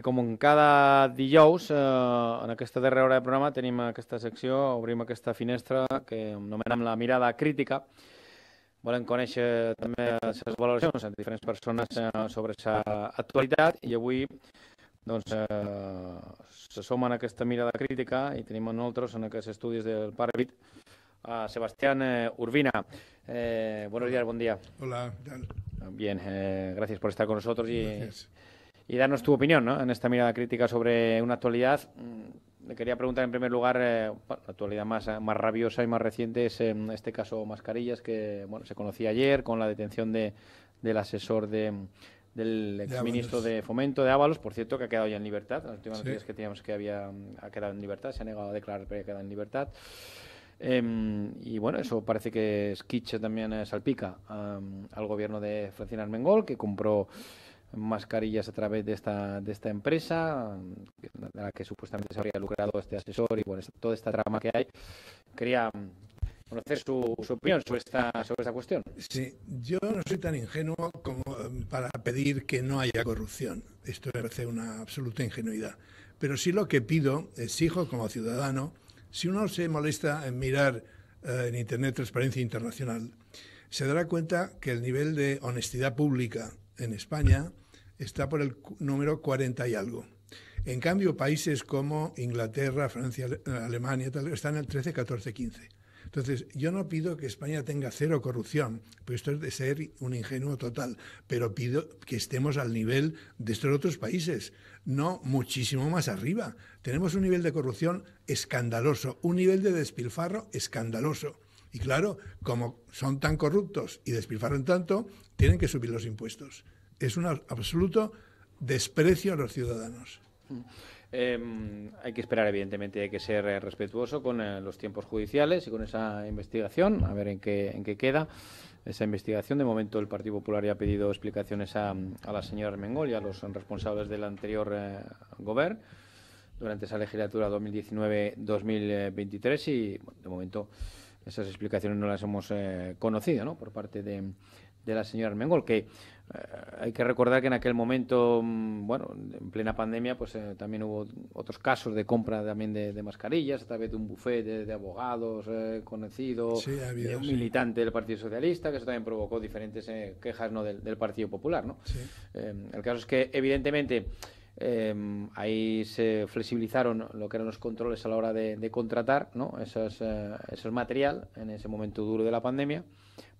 I com en cada dijous, eh, en aquesta darrera hora de programa tenim aquesta secció, obrim aquesta finestra que anomenem la mirada crítica. Volem conèixer també les valoracions de diferents persones eh, sobre la actualitat i avui doncs, eh, se sumen en aquesta mirada crítica i tenim nosaltres en aquests estudis del Vit a Sebastián eh, Urbina. Eh, buenos días, buen día. Hola, ¿qué tal? Bien, eh, gracias por estar con nosotros y... Gracias y darnos tu opinión ¿no? en esta mirada crítica sobre una actualidad. Mm, le quería preguntar en primer lugar, eh, la actualidad más, más rabiosa y más reciente es en em, este caso Mascarillas, que bueno, se conocía ayer con la detención de, del asesor mm, del exministro de, Fomento de Ávalos, por cierto, que ha quedado ya en libertad. Las últimas que teníamos que había mm, quedado en libertad, se ha negado a declarar, pero ha quedado en libertad. Em, y bueno, eso parece que Skitch también eh, salpica al gobierno de Francina Armengol, que compró mascarillas a través de esta, de esta empresa, de la que supuestamente se habría lucrado este asesor y bueno, toda esta trama que hay. Quería conocer su, opinión sobre esta, sobre esta cuestión. Sí, yo no soy tan ingenuo como em, para pedir que no haya corrupción. Esto me parece una absoluta ingenuidad. Pero sí lo que pido, exijo como ciudadano, si uno se molesta en mirar eh, en Internet Transparencia Internacional, se dará cuenta que el nivel de honestidad pública en España está por el número 40 y algo. En cambio, países como Inglaterra, Francia, Alemania, están en el 13, 14, 15. Entonces, yo no pido que España tenga cero corrupción, pues esto es de ser un ingenuo total, pero pido que estemos al nivel de estos otros países, no muchísimo más arriba. Tenemos un nivel de corrupción escandaloso, un nivel de despilfarro escandaloso. Y claro, como son tan corruptos y despilfarran tanto, tienen que subir los impuestos. Es un absoluto desprecio a los ciudadanos. Mm. Em, hay que esperar, evidentemente, hay que ser eh, respetuoso con eh, los tiempos judiciales y con esa investigación, a ver en qué, queda esa investigación. De momento, el Partido Popular ya ha pedido explicaciones a, la señora Mengol y a los responsables del anterior eh, gobierno durante esa legislatura 2019-2023 y, de momento, esas explicaciones no las hemos eh, conocido ¿no? por parte de, la señora Armengol, que eh, hay que recordar que en aquel momento, mm, bueno, en plena pandemia, pues eh, también hubo otros casos de compra también de, mascarillas a través de un buffet de, abogados conocido, un militante del Partido Socialista, que eso también provocó diferentes quejas ¿no? del, Partido Popular, ¿no? el caso es que, evidentemente, Em, ahí se flexibilizaron lo que eran los controles a la hora de, contratar ¿no? Eh, esos, eh, material en ese momento duro de la pandemia,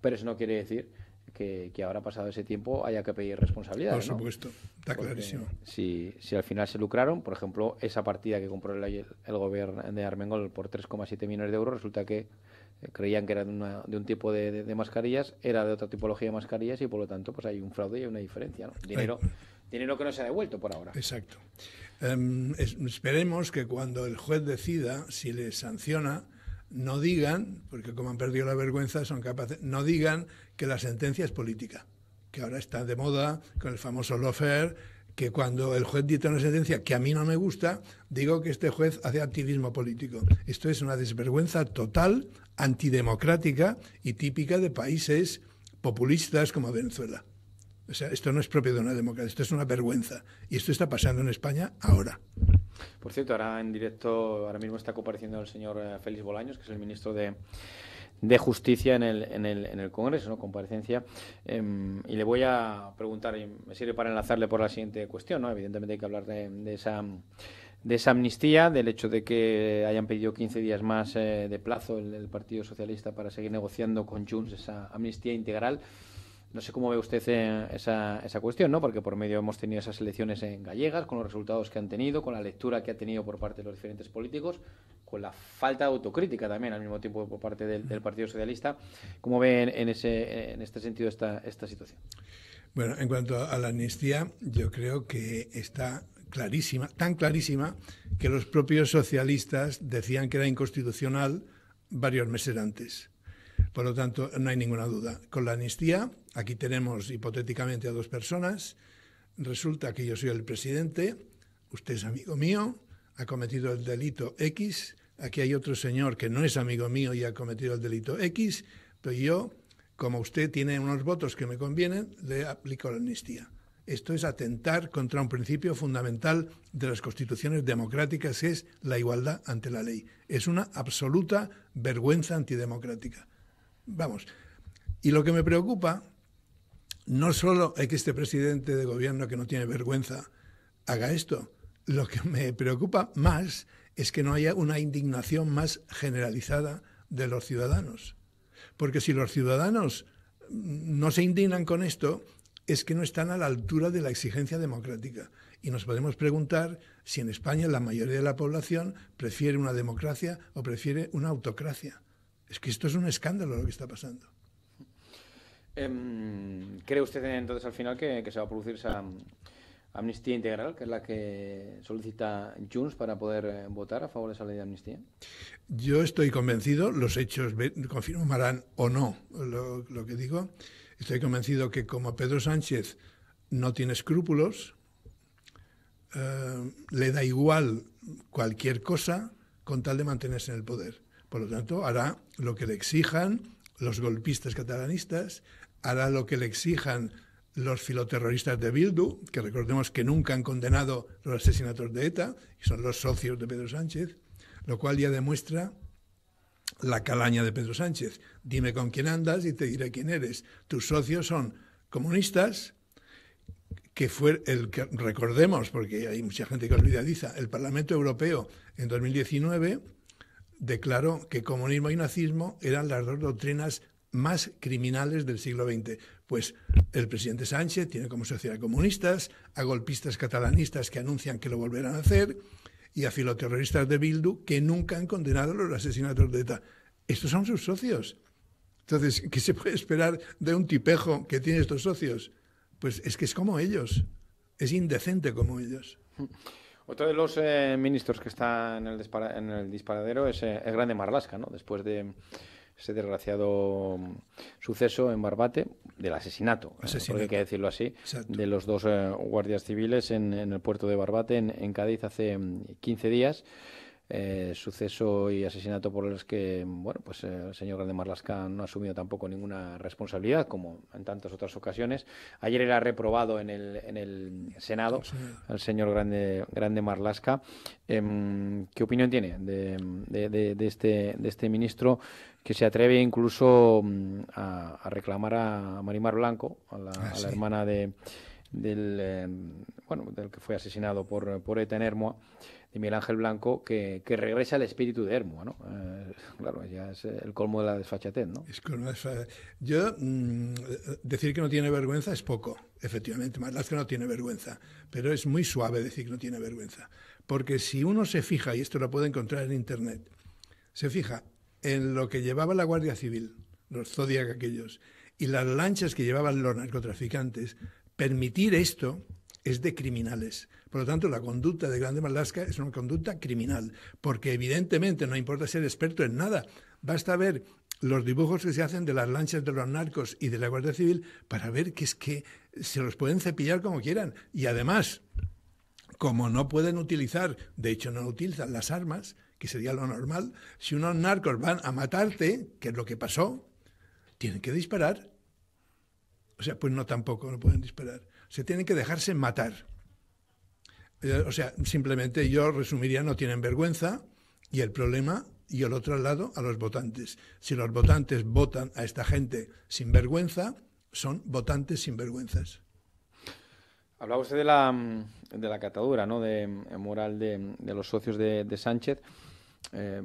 pero eso no quiere decir que, que ahora, pasado ese tiempo, haya que pedir responsabilidad Por supuesto, está clarísimo. Si, si, al final se lucraron, por ejemplo, esa partida que compró el, gobierno de Armengol por 3,7 millones de euros, resulta que eh, creían que era de, un tipo de, mascarillas, era de otra tipología de mascarillas y por lo tanto pues hay un fraude y hay una diferencia. ¿no? Dinero lo que no se ha devuelto por ahora. Exacto. Em, esperemos que cuando el juez decida si le sanciona, no digan, porque como han perdido la vergüenza, son capaces, no digan que la sentencia es política, que ahora está de moda con el famoso lofer, que cuando el juez dicta una sentencia que a mí no me gusta, digo que este juez hace activismo político. Esto es una desvergüenza total, antidemocrática y típica de países populistas como Venezuela. O sea, esto no es propio de una democracia, esto es una vergüenza. Y esto está pasando en España ahora. Por cierto, ahora en directo, ahora mismo está compareciendo el señor eh, Félix Bolaños, que es el ministro de, Justicia en el, en el, en el Congreso, ¿no? comparecencia. Em, y le voy a preguntar, y me sirve para enlazarle por la siguiente cuestión, ¿no? Evidentemente hay que hablar de, esa de esa amnistía, del hecho de que hayan pedido 15 días más eh, de plazo el, el Partido Socialista para seguir negociando con Junts esa amnistía integral. No sé cómo ve usted eh, esa, esa, cuestión, ¿no? Porque por medio hemos tenido esas elecciones en gallegas, con los resultados que han tenido, con la lectura que ha tenido por parte de los diferentes políticos, con la falta de autocrítica también al mismo tiempo por parte del, Partido Socialista. ¿Cómo ve en, ese, en este sentido esta, esta situación? Bueno, en cuanto a la amnistía, yo creo que está clarísima, tan clarísima que los propios socialistas decían que era inconstitucional varios meses antes. Por lo tanto, no hay ninguna duda. Con la amnistía aquí tenemos hipotéticamente a dos personas, resulta que yo soy el presidente, usted es amigo mío, ha cometido el delito X, aquí hay otro señor que no es amigo mío y ha cometido el delito X, pero yo, como usted tiene unos votos que me convienen, le aplico la amnistía. Esto es atentar contra un principio fundamental de las constituciones democráticas, que es la igualdad ante la ley. Es una absoluta vergüenza antidemocrática. Vamos. Y lo que me preocupa no solo hay que este presidente de gobierno que no tiene vergüenza haga esto, lo que me preocupa más es que no haya una indignación más generalizada de los ciudadanos. Porque si los ciudadanos mm, no se indignan con esto, es que no están a la altura de la exigencia democrática. Y nos podemos preguntar si en España la mayoría de la población prefiere una democracia o prefiere una autocracia. Es que esto es un escándalo lo que está pasando. Em, ¿Cree usted entonces al final que, se va a producir esa mm, amnistía integral, que es la que solicita Junts para poder eh, votar a favor de esa ley de amnistía? Yo estoy convencido, los hechos confirmarán o no lo, que digo, estoy convencido que como Pedro Sánchez no tiene escrúpulos, eh, le da igual cualquier cosa con tal de mantenerse en el poder. Por lo tanto, hará lo que le exijan los golpistas catalanistas hará lo que le exijan los filoterroristas de Bildu, que recordemos que nunca han condenado los asesinatos de ETA, y son los socios de Pedro Sánchez, lo cual ya demuestra la calaña de Pedro Sánchez. Dime con quién andas y te diré quién eres. Tus socios son comunistas, que fue el que, recordemos, porque hay mucha gente que olvidadiza, el Parlamento Europeo en 2019 declaró que comunismo y nazismo eran las dos doctrinas más criminales del siglo XX. Pues el presidente Sánchez tiene como sociedad comunistas, a golpistas catalanistas que anuncian que lo volverán a hacer, y a filoterroristas de Bildu que nunca han condenado los asesinatos de ETA. Estos son sus socios. Entonces, ¿qué se puede esperar de un tipejo que tiene estos socios? Pues es que es como ellos, es indecente como ellos. Otro de los eh, ministros que está en el, disparadero es el eh, grande Marlasca, ¿no? Después de ese desgraciado mm, suceso en Barbate del asesinato, hay que decirlo así, de los dos eh, guardias civiles en, en, el puerto de Barbate, en, en Cádiz, hace 15 mm, días. Eh, suceso y asesinato por los que bueno, pues eh, el señor Grande Marlasca no ha asumido tampoco ninguna responsabilidad, como en tantas otras ocasiones. Ayer era reprobado en el, en el Senado al señor Grande, Grande Marlasca. Em, ¿Qué opinión tiene de, de, este, de este ministro? que se atreve incluso mm, a, reclamar a Marimar Blanco, a la, ah, hermana de, del em, bueno, del que fue asesinado por, por ETA en Hermoa, de Miguel Ángel Blanco, que, regresa el espíritu de Hermoa, ¿no? Eh, claro, ya es el colmo de la desfachatez, ¿no? Es colmo Yo, mm, decir que no tiene vergüenza es poco, efectivamente, más las que no tiene vergüenza, pero es muy suave decir que no tiene vergüenza, porque si uno se fija, y esto lo puede encontrar en Internet, se fija en lo que llevaba la Guardia Civil, los Zodiac aquellos, y las lanchas que llevaban los narcotraficantes, permitir esto es de criminales. Por lo tanto, la conducta de Grande Malasca es una conducta criminal, porque evidentemente no importa ser experto en nada, basta ver los dibujos que se hacen de las lanchas de los narcos y de la Guardia Civil para ver que es que se los pueden cepillar como quieran. Y además, como no pueden utilizar, de hecho no utilizan las armas, que sería lo normal, si unos narcos van a matarte, que es lo que pasó, tienen que disparar. O sea, pues no tampoco, no pueden disparar se tienen que dejarse matar. Eh, o sea, simplemente yo resumiría, no tienen vergüenza y el problema y el otro lado a los votantes. Si los votantes votan a esta gente sin vergüenza, son votantes sin vergüenzas. Hablaba usted de la, mm, de la catadura, ¿no? De, mm, moral mm, de, los socios de, Sánchez. Eh,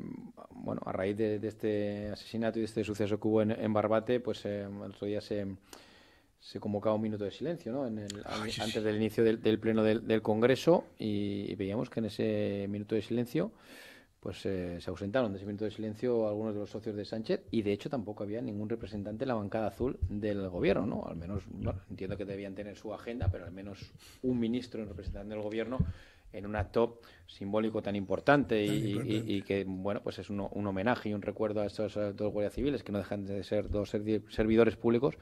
bueno, a raíz de, este asesinato y de este suceso que hubo en, Barbate, pues eh, el otro día se, se convocaba un minuto de silencio ¿no? en ah, antes del inicio del, pleno del, Congreso y, veíamos que en ese minuto de silencio pues eh, se ausentaron de ese minuto de silencio algunos de los socios de Sánchez y de hecho tampoco había ningún representante en la bancada azul del gobierno, ¿no? Al menos, entiendo que debían tener su agenda, pero al menos un ministro en representante del gobierno en un acto simbólico tan importante y, que, bueno, pues es un, homenaje y un recuerdo a estos dos guardias civiles que no dejan de ser dos servidores públicos,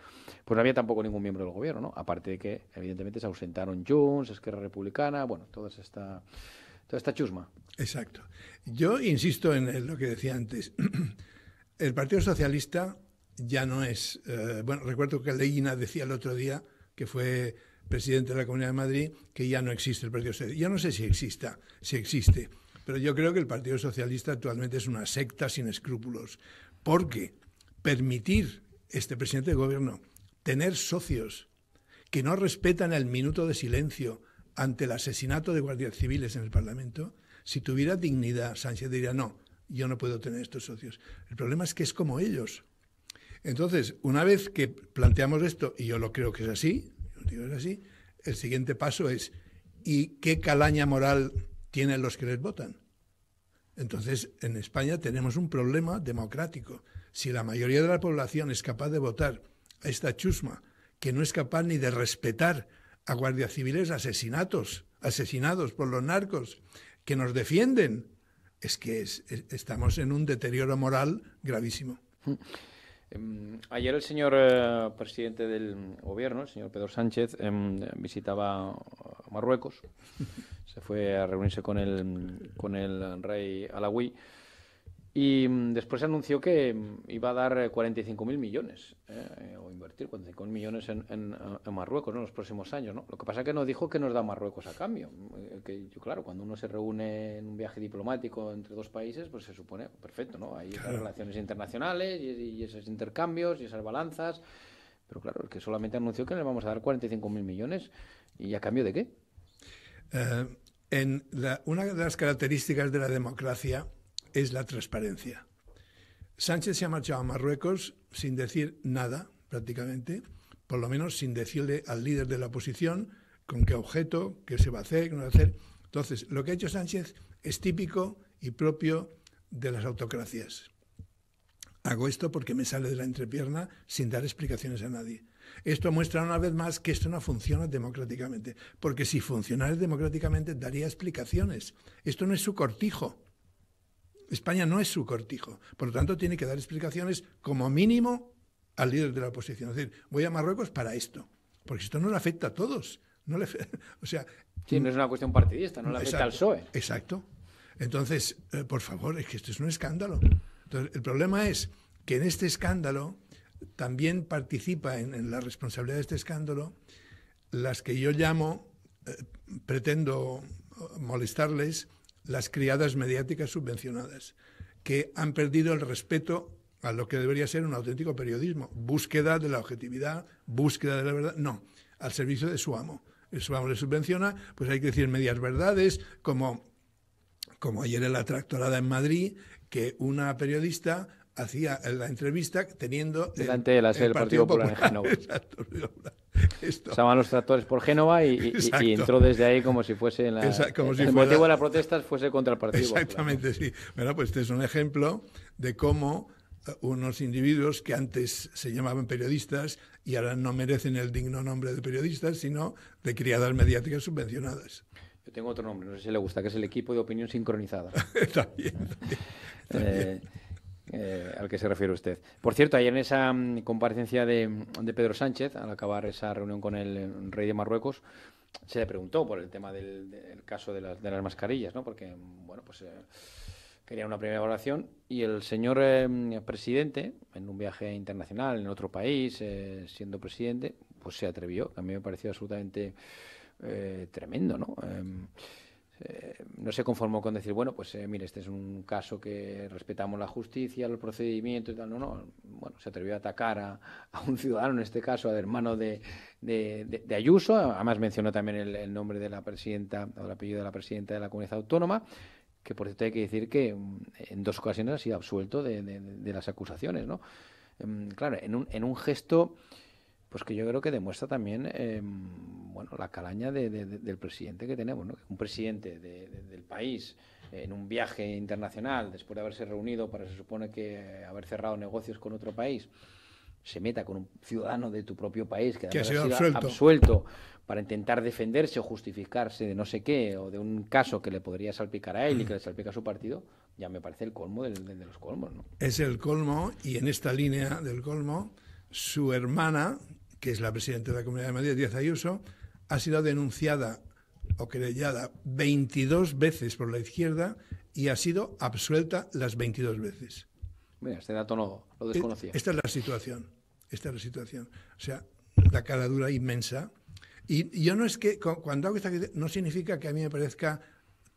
pues no había tampoco ningún miembro del gobierno, ¿no? Aparte de que, evidentemente, se ausentaron Junts, Esquerra Republicana, bueno, toda esta, toda esta chusma. Exacto. Yo insisto en lo que decía antes. El Partido Socialista ya no es... Eh, bueno, recuerdo que Leina decía el otro día que fue presidente de la Comunidad de Madrid, que ya no existe el Partido Socialista. Yo no sé si exista, si existe, pero yo creo que el Partido Socialista actualmente es una secta sin escrúpulos, porque permitir este presidente de gobierno tener socios que no respetan el minuto de silencio ante el asesinato de guardias civiles en el Parlamento, si tuviera dignidad, Sánchez diría, no, yo no puedo tener estos socios. El problema es que es como ellos. Entonces, una vez que planteamos esto, y yo lo creo que es así, el siguiente paso es, ¿y qué calaña moral tienen los que les votan? Entonces, en España tenemos un problema democrático. Si la mayoría de la población es capaz de votar a esta chusma, que no es capaz ni de respetar a guardias civiles asesinatos, asesinados por los narcos, que nos defienden, es que estamos en un deterioro moral gravísimo. Em, ayer el señor eh, presidente del gobierno, el señor Pedro Sánchez, em, visitaba Marruecos. Se fue a reunirse con el, con el rey Alawi. Y mm, después anunció que mm, iba a dar 45.000 eh, millones, eh, o invertir 45.000 millones en, en eh, Marruecos en los próximos años. ¿no? Lo que pasa es que no dijo que nos da Marruecos a cambio. Que, claro, cuando uno se reúne en un viaje diplomático entre dos países, pues se supone, perfecto, ¿no? Hay relaciones internacionales y, esos intercambios y esas balanzas. Pero claro, el que solamente anunció que le vamos a dar 45.000 millones. ¿Y a cambio de qué? en una de las características de la democracia es la transparencia. Sánchez se ha marchado a Marruecos sin decir nada, prácticamente, por lo menos sin decirle al líder de la oposición con qué objeto, qué se va a hacer, qué no va a hacer. Entonces, lo que ha hecho Sánchez es típico y propio de las autocracias. Hago esto porque me sale de la entrepierna sin dar explicaciones a nadie. Esto muestra una vez más que esto no funciona democráticamente, porque si funcionara democráticamente daría explicaciones. Esto no es su cortijo, España no es su cortijo. Por lo tanto, tiene que dar explicaciones como mínimo al líder de la oposición. Es decir, voy a Marruecos para esto. Porque esto no le afecta a todos. No o sea, sí, no es una cuestión partidista, no le afecta al PSOE. Exacto. Entonces, eh, por favor, es que esto es un escándalo. el problema es que en este escándalo también participa en, la responsabilidad de este escándalo las que yo llamo, eh, pretendo molestarles, las criadas mediáticas subvencionadas, que han perdido el respeto a lo que debería ser un auténtico periodismo, búsqueda de la objetividad, búsqueda de la verdad, no, al servicio de su amo. El su amo le subvenciona, pues hay que decir medias verdades, como, como ayer en la tractorada en Madrid, que una periodista hacía la entrevista teniendo delante de la del Partido, Popular, en Estaban Usaban los tractores por Génova y, entró desde ahí como si fuese la, el motivo de las protestas fuese contra el partido. Exactamente, sí. Bueno, pues este es un ejemplo de cómo eh, unos individuos que antes se llamaban periodistas y ahora no merecen el digno nombre de periodistas, sino de criadas mediáticas subvencionadas. Yo tengo otro nombre, no sé si le gusta, que es el equipo de opinión sincronizada. también. Eh, eh, al que se refiere usted. Por cierto, ayer en esa mm, comparecencia de, Pedro Sánchez, al acabar esa reunión con el eh, rey de Marruecos, se le preguntó por el tema del, caso de las, de las, mascarillas, ¿no? Porque, mm, bueno, pues eh, quería una primera evaluación y el señor eh, presidente, en un viaje internacional en otro país, siendo presidente, pues se atrevió. A mí me pareció absolutamente tremendo, ¿no? Em, eh, no se conformó con decir, bueno, pues eh, mire, este es un caso que respetamos la justicia, los procedimientos y tal. No, no, bueno, se atrevió a atacar a, un ciudadano, en este caso, al hermano de, Ayuso. Además mencionó también el, nombre de la presidenta o el apellido de la presidenta de la comunidad autónoma, que por cierto hay que decir que mm, en dos ocasiones ha sido absuelto de, las acusaciones, ¿no? Em, claro, en un, en un gesto pues que yo creo que demuestra también em, bueno, la calaña del presidente que tenemos, ¿no? un presidente del país en un viaje internacional, después de haberse reunido para, se supone que, haber cerrado negocios con otro país, se meta con un ciudadano de tu propio país que, ha sido absuelto. para intentar defenderse o justificarse de no sé qué o de un caso que le podría salpicar a él y que le salpica a su partido, ya me parece el colmo de los colmos. ¿no? Es el colmo y en esta línea del colmo, su hermana, que es la presidenta de la Comunidad de Madrid, Díaz Ayuso, ha sido denunciada o querellada 22 veces por la izquierda y ha sido absuelta las 22 veces. Mira, este dato no lo eh, desconocía. Esta es la situación. Esta es la situación. O sea, la cara dura inmensa. Y yo no es que, cuando hago esta no significa que a mí me parezca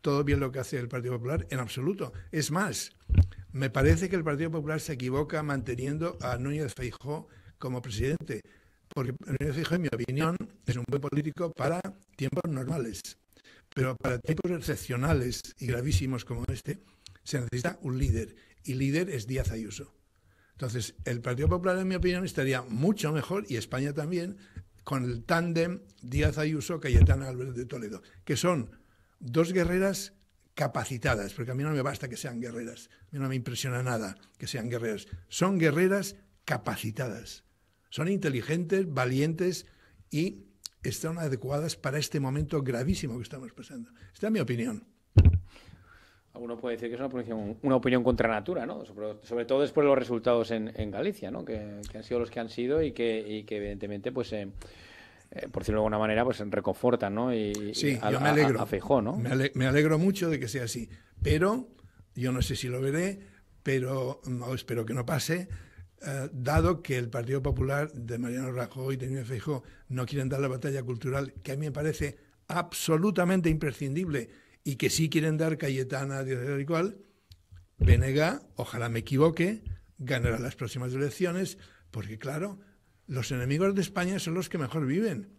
todo bien lo que hace el Partido Popular, en absoluto. Es más, me parece que el Partido Popular se equivoca manteniendo a Núñez Feijó como presidente porque en mi opinión, es un buen político para tiempos normales, pero para tiempos excepcionales y gravísimos como este, se necesita un líder, y líder es Díaz Ayuso. Entonces, el Partido Popular, en mi opinión, estaría mucho mejor, y España también, con el tándem Díaz Ayuso, Cayetana Álvarez de Toledo, que son dos guerreras capacitadas, porque a mí no me basta que sean guerreras, a mí no me impresiona nada que sean guerreras, son guerreras capacitadas. Son inteligentes, valientes y están adecuadas para este momento gravísimo que estamos pasando. Esta es mi opinión. Alguno puede decir que es una opinión, una opinión contra natura, ¿no? Sobre, todo después de los resultados en, Galicia, ¿no? Que, han sido los que han sido y que, evidentemente, pues, eh, eh, por decirlo de alguna manera, pues reconfortan, ¿no? Y, sí, yo me alegro. Me, alegro mucho de que sea así. Pero, yo no sé si lo veré, pero espero que no pase, eh, dado que el Partido Popular de Mariano Rajoy y de Núñez Feijó no quieren dar la batalla cultural, que a mí me parece absolutamente imprescindible, y que sí quieren dar Cayetana, Dios de cual, Venega, ojalá me equivoque, ganará las próximas elecciones, porque claro, los enemigos de España son los que mejor viven.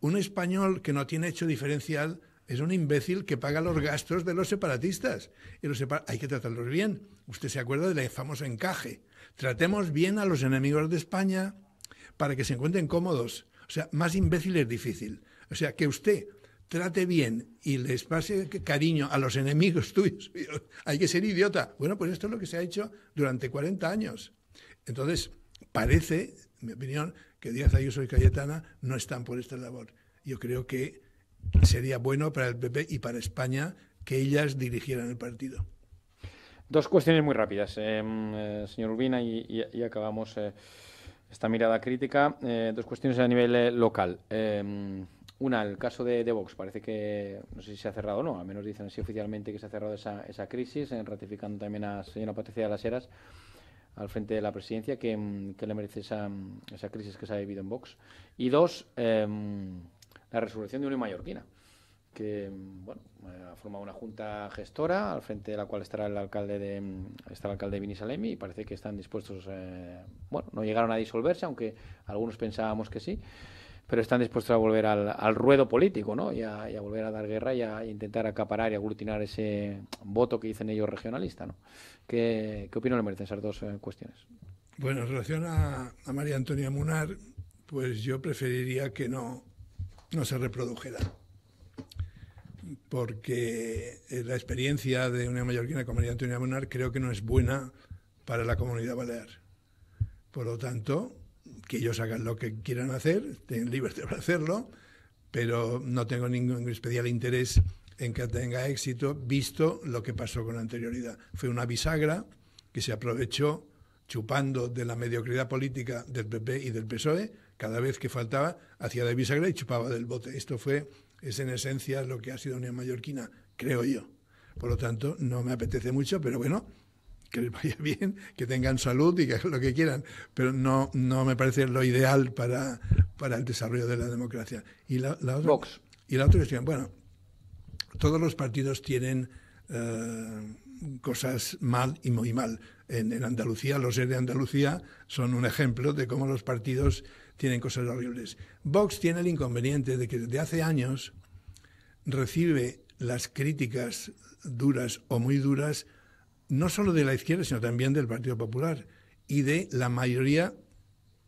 Un español que no tiene hecho diferencial es un imbécil que paga los gastos de los separatistas. Y los hay que tratarlos bien. Usted se acuerda del famoso encaje. Tratemos bien a los enemigos de España para que se encuentren cómodos. O sea, más imbécil es difícil. O sea, que usted trate bien y les pase cariño a los enemigos tuyos. Hay que ser idiota. Bueno, pues esto es lo que se ha hecho durante 40 años. Entonces, parece, en mi opinión, que Díaz Ayuso y Cayetana no están por esta labor. Yo creo que sería bueno para el PP y para España que ellas dirigieran el partido. Dos cuestiones muy rápidas, eh, mm, eh, señor Urbina, y, acabamos eh, esta mirada crítica. dos cuestiones a nivel local. Mm, una, el caso de, Vox. Parece que, no sé si se ha cerrado o no, al menos dicen así oficialmente que se ha cerrado esa, esa crisis, ratificando también a señora Patricia de las Heras al frente de la presidencia, que, mm, le merece esa, crisis que se ha vivido en Vox. Y dos, la resolución de una mallorquina que bueno, eh, ha formado una junta gestora al frente de la cual estará el alcalde de está el alcalde Vinisalemi y parece que están dispuestos eh, bueno no llegaron a disolverse aunque algunos pensábamos que sí pero están dispuestos a volver al, ruedo político ¿no? y, a, volver a dar guerra y a intentar acaparar y aglutinar ese voto que dicen ellos regionalista ¿no? ¿Qué, qué opinión le merecen esas dos eh, cuestiones? Bueno, en relación a, a María Antonia Munar pues yo preferiría que no no se reprodujera porque eh, la experiencia de Unión Mallorquina con María Antonia Monar creo que no es buena para la comunidad balear. Por lo tanto, que ellos hagan lo que quieran hacer, tienen libertad para hacerlo, pero no tengo ningún especial interés en que tenga éxito, visto lo que pasó con anterioridad. Fue una bisagra que se aprovechó chupando de la mediocridad política del PP y del PSOE, cada vez que faltaba hacía de bisagra y chupaba del bote. Esto fue es en esencia lo que ha sido Unión Mallorquina, creo yo. Por lo tanto, no me apetece mucho, pero bueno, que les vaya bien, que tengan salud y que hagan lo que quieran, pero no, no me parece lo ideal para, para el desarrollo de la democracia. Y la, otra, Y la cuestión, bueno, todos los partidos tienen eh, cosas mal y muy mal. En, en Andalucía, los de Andalucía son un ejemplo de cómo los partidos tienen cosas horribles. Vox tiene el inconveniente de que desde hace años recibe las críticas duras o muy duras, no solo de la izquierda, sino también del Partido Popular y de la mayoría,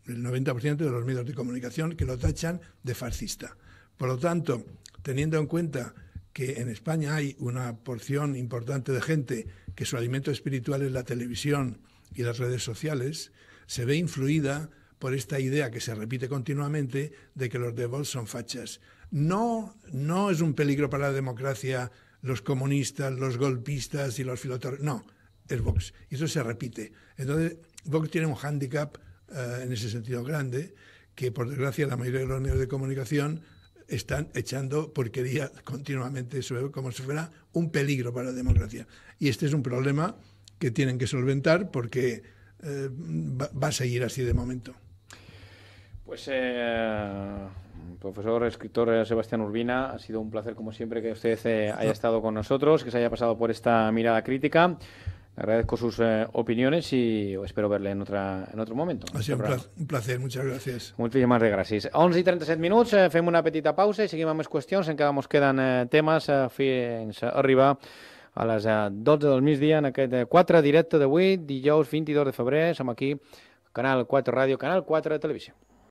el 90% de los medios de comunicación, que lo tachan de fascista. Por lo tanto, teniendo en cuenta que en España hay una porción importante de gente que su alimento espiritual es la televisión y las redes sociales, se ve influida por esta idea que se repite continuamente de que los de son fachas. No, no es un peligro para la democracia los comunistas, los golpistas y los filotoros. No, es Vox. Y eso se repite. Entonces, Vox tiene un hándicap eh, en ese sentido grande, que por desgracia la mayoría de los medios de comunicación están echando porquería continuamente como si fuera un peligro para la democracia. Y este es un problema que tienen que solventar porque eh, va a seguir así de momento. Pues eh, profesor, escritor eh, Sebastián Urbina, ha sido un placer como siempre que usted eh, haya estado con nosotros, que se haya pasado por esta mirada crítica. Le agradezco sus eh, opiniones y espero verle en, otra, en otro momento. Ha sido un placer, muchas gracias. Muchísimas gracias. 11 y 37 minuts, eh, fem una petita pausa i seguim amb més qüestions. Encara ens queden eh, temes eh, fins a arribar a les eh, 12 del migdia en aquest eh, 4 directe d'avui, dijous 22 de febrer. Som aquí, Canal 4 Ràdio, Canal 4 Televisió.